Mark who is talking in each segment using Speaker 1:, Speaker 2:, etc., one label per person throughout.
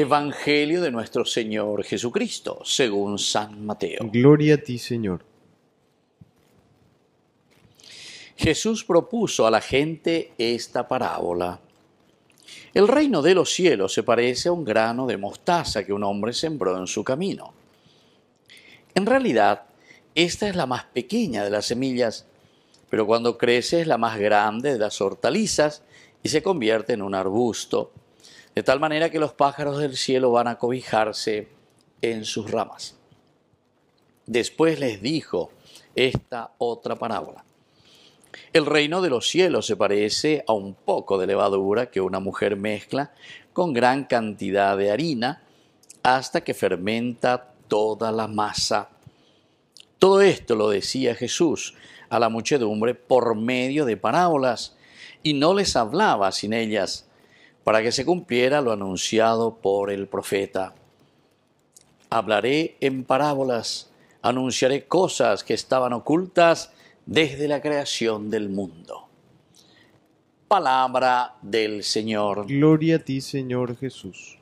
Speaker 1: Evangelio de nuestro Señor Jesucristo, según San Mateo. Gloria a ti, Señor. Jesús propuso a la gente esta parábola. El reino de los cielos se parece a un grano de mostaza que un hombre sembró en su camino. En realidad, esta es la más pequeña de las semillas, pero cuando crece es la más grande de las hortalizas y se convierte en un arbusto de tal manera que los pájaros del cielo van a cobijarse en sus ramas. Después les dijo esta otra parábola. El reino de los cielos se parece a un poco de levadura que una mujer mezcla con gran cantidad de harina hasta que fermenta toda la masa. Todo esto lo decía Jesús a la muchedumbre por medio de parábolas y no les hablaba sin ellas para que se cumpliera lo anunciado por el profeta. Hablaré en parábolas, anunciaré cosas que estaban ocultas desde la creación del mundo. Palabra del Señor. Gloria a ti, Señor Jesús.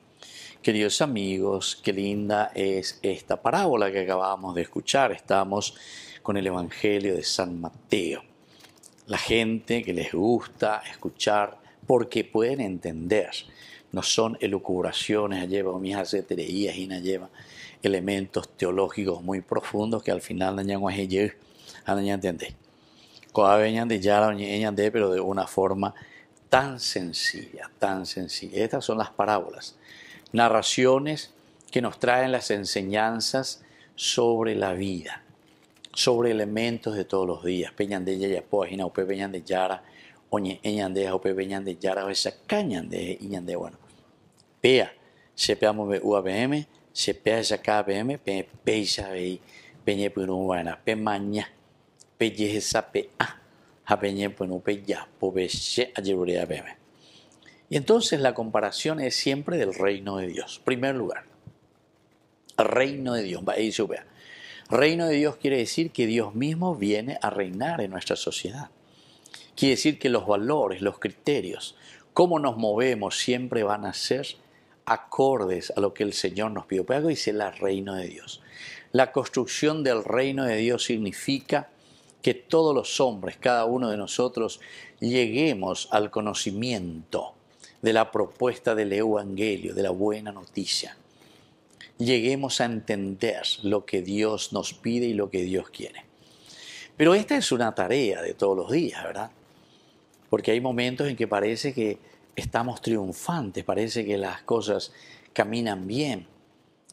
Speaker 1: Queridos amigos, qué linda es esta parábola que acabamos de escuchar. Estamos con el Evangelio de San Mateo. La gente que les gusta escuchar porque pueden entender. No son elucubraciones, lleva mis y lleva elementos teológicos muy profundos que al final dañan a entender. de pero de una forma tan sencilla, tan sencilla. Estas son las parábolas, narraciones que nos traen las enseñanzas sobre la vida, sobre elementos de todos los días. Peñan de Yayapoa, Jinaupe, Peñan de Yara, oñe eñande hope beñande yara hoesa cañande iñande bueno pea se peamo be UABM se pea esa KBM pe peisa be peñe puru bana pe maña pe yesa pe a a peñe puru pe ya po be se ayuría beme y entonces la comparación es siempre del reino de Dios primer lugar reino de Dios va ahí se Reino de Dios quiere decir que Dios mismo viene a reinar en nuestra sociedad. Quiere decir que los valores, los criterios, cómo nos movemos siempre van a ser acordes a lo que el Señor nos pide. Pero algo dice el reino de Dios. La construcción del reino de Dios significa que todos los hombres, cada uno de nosotros, lleguemos al conocimiento de la propuesta del Evangelio, de la buena noticia. Lleguemos a entender lo que Dios nos pide y lo que Dios quiere. Pero esta es una tarea de todos los días, ¿verdad? porque hay momentos en que parece que estamos triunfantes, parece que las cosas caminan bien,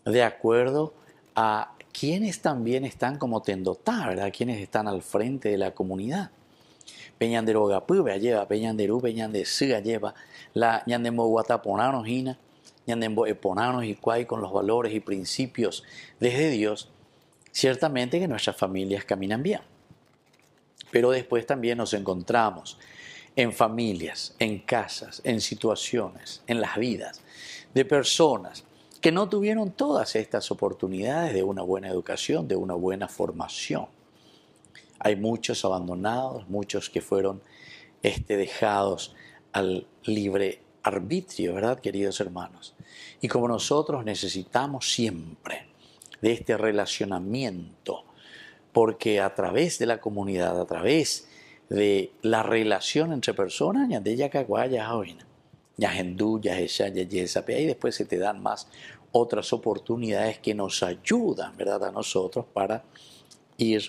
Speaker 1: de acuerdo a quienes también están como tendotá, ¿verdad? Quienes están al frente de la comunidad. Peñan Gapuba lleva, Peñanderú, Peñandesía lleva, la Ñandembo Guataponano Gina, Ñandembo Eponanos y con los valores y principios desde Dios, ciertamente que nuestras familias caminan bien. Pero después también nos encontramos en familias, en casas, en situaciones, en las vidas de personas que no tuvieron todas estas oportunidades de una buena educación, de una buena formación. Hay muchos abandonados, muchos que fueron este, dejados al libre arbitrio, ¿verdad, queridos hermanos? Y como nosotros necesitamos siempre de este relacionamiento, porque a través de la comunidad, a través de la relación entre personas, ya de ya ya Hendú, ya y después se te dan más otras oportunidades que nos ayudan, ¿verdad?, a nosotros para ir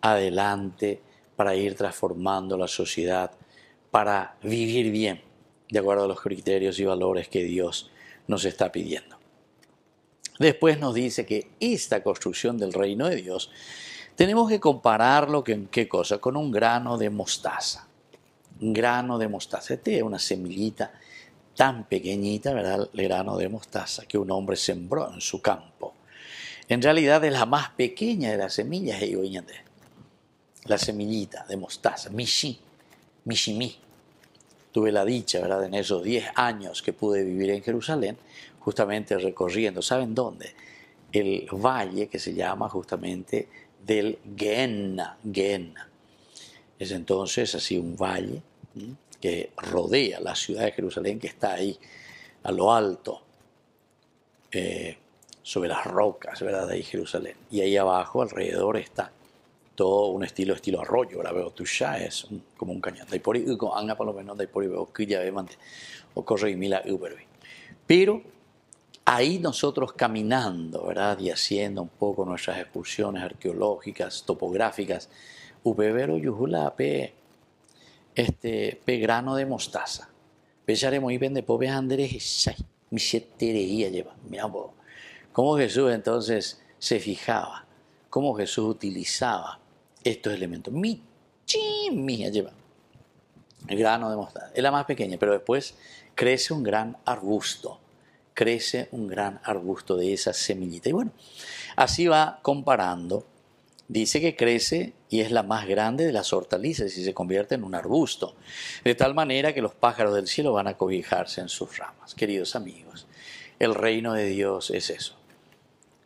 Speaker 1: adelante, para ir transformando la sociedad, para vivir bien, de acuerdo a los criterios y valores que Dios nos está pidiendo. Después nos dice que esta construcción del reino de Dios tenemos que compararlo con qué cosa, con un grano de mostaza. Un grano de mostaza. Este es una semillita tan pequeñita, ¿verdad? El grano de mostaza que un hombre sembró en su campo. En realidad es la más pequeña de las semillas, ¿eh, La semillita de mostaza, mishi, mishimi. Tuve la dicha, ¿verdad? En esos 10 años que pude vivir en Jerusalén, justamente recorriendo, ¿saben dónde? El valle que se llama justamente del Gehenna. Gehenna. Es entonces así un valle que rodea la ciudad de Jerusalén, que está ahí a lo alto, eh, sobre las rocas, ¿verdad? De Jerusalén. Y ahí abajo, alrededor, está todo un estilo, estilo arroyo, ¿verdad? veo ya. es como un cañón. Pero Ahí nosotros caminando, ¿verdad? Y haciendo un poco nuestras excursiones arqueológicas, topográficas, upevero yujula pe, este, pe grano de mostaza. Pesaremos y vende pobes andrés, mi siete lleva, mira vos. Cómo Jesús entonces se fijaba, cómo Jesús utilizaba estos elementos. Mi chimia lleva, el grano de mostaza. Es la más pequeña, pero después crece un gran arbusto crece un gran arbusto de esa semillita. Y bueno, así va comparando. Dice que crece y es la más grande de las hortalizas y se convierte en un arbusto, de tal manera que los pájaros del cielo van a cobijarse en sus ramas. Queridos amigos, el reino de Dios es eso.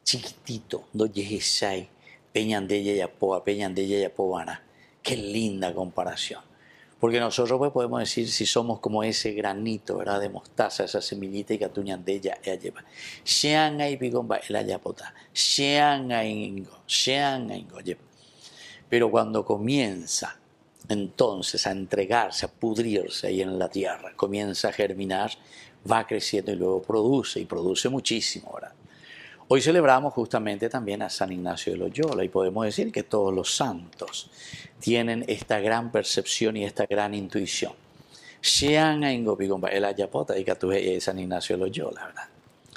Speaker 1: Chiquitito, no ella y Apoa, ella y Apobana. Qué linda comparación. Porque nosotros pues, podemos decir si somos como ese granito ¿verdad? de mostaza, esa semillita y tuñan de ella, ella lleva. Sean y el Sean ingo, Pero cuando comienza entonces a entregarse, a pudrirse ahí en la tierra, comienza a germinar, va creciendo y luego produce, y produce muchísimo, ¿verdad? Hoy celebramos justamente también a San Ignacio de Loyola y podemos decir que todos los santos tienen esta gran percepción y esta gran intuición. y eh, San Ignacio de Loyola, ¿verdad?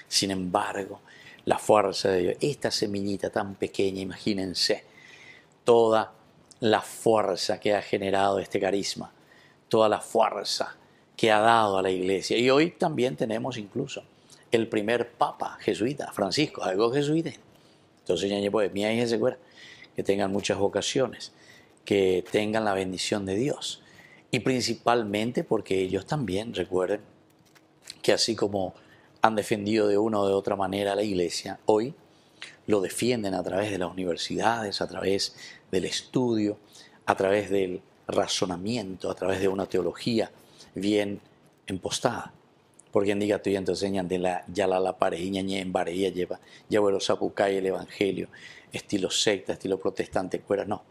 Speaker 1: Sin embargo, la fuerza de Dios, esta semillita tan pequeña, imagínense, toda la fuerza que ha generado este carisma, toda la fuerza que ha dado a la iglesia. Y hoy también tenemos incluso el primer papa jesuita, Francisco, algo jesuita. Entonces, ya pues, mi hija se que tengan muchas vocaciones, que tengan la bendición de Dios. Y principalmente porque ellos también recuerden que así como han defendido de una o de otra manera la iglesia, hoy lo defienden a través de las universidades, a través del estudio, a través del razonamiento, a través de una teología bien empostada. Porque quien diga estoy enseñan de la yala la parejinha en varilla lleva lleva los sapucay el evangelio estilo secta estilo protestante cuera no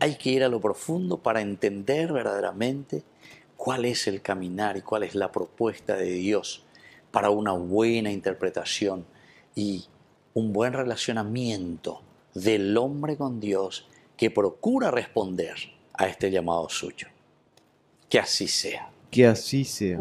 Speaker 1: hay que ir a lo profundo para entender verdaderamente cuál es el caminar y cuál es la propuesta de Dios para una buena interpretación y un buen relacionamiento del hombre con Dios que procura responder a este llamado suyo. Que así sea. Que así sea.